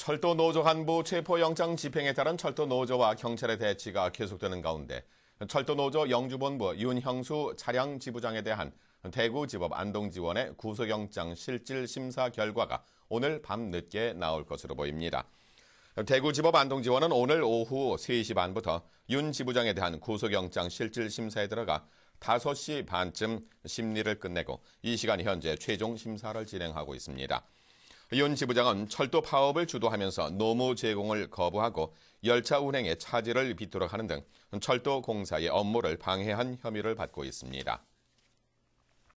철도 노조 간부 체포 영장 집행에 따른 철도 노조와 경찰의 대치가 계속되는 가운데 철도 노조 영주본부 윤형수 차량 지부장에 대한 대구지법 안동지원의 구속영장 실질 심사 결과가 오늘 밤 늦게 나올 것으로 보입니다. 대구지법 안동지원은 오늘 오후 3시 반부터 윤 지부장에 대한 구속영장 실질 심사에 들어가 5시 반쯤 심리를 끝내고 이 시간 현재 최종 심사를 진행하고 있습니다. 윤 지부장은 철도 파업을 주도하면서 노무 제공을 거부하고 열차 운행에 차질을 빚도록 하는 등 철도 공사의 업무를 방해한 혐의를 받고 있습니다.